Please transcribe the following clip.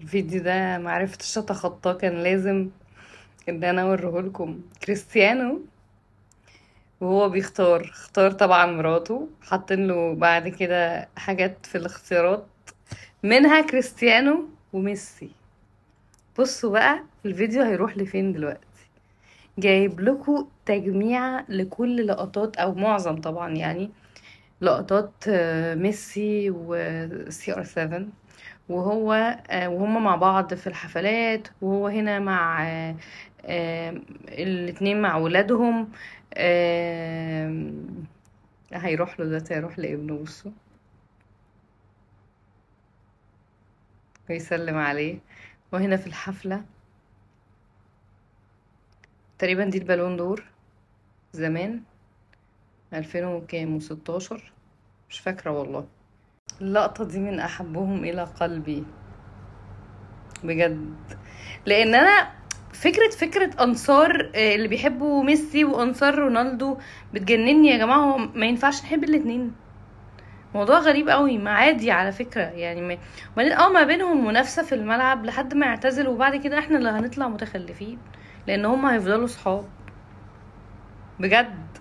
الفيديو ده معرفتش اتخطاه كان لازم ان انا اوريه لكم كريستيانو وهو بيختار اختار طبعا مراته حاطين له بعد كده حاجات في الاختيارات منها كريستيانو وميسي بصوا بقى الفيديو هيروح لفين دلوقتي جايب لكم تجميع لكل لقطات او معظم طبعا يعني لقطات آه، ميسي وسي ار 7 وهو آه، وهم مع بعض في الحفلات وهو هنا مع آه، الاتنين مع ولادهم هيروح له دلوقتي هيروح لابنه بصوا ويسلم عليه وهنا في الحفلة تقريبا دي البالون دور زمان ألفين وكام وستاشر مش فاكرة والله اللقطة دي من أحبهم إلى قلبي بجد لأن أنا فكرة فكرة أنصار آه، اللي بيحبوا ميسي وأنصار رونالدو بتجنني يا جماعة ما ينفعش نحب الاتنين موضوع غريب قوي ما عادي على فكرة يعني وبعدين اه ما بينهم منافسة في الملعب لحد ما يعتزلوا وبعد كده احنا اللي هنطلع متخلفين لأن هما هيفضلوا صحاب بجد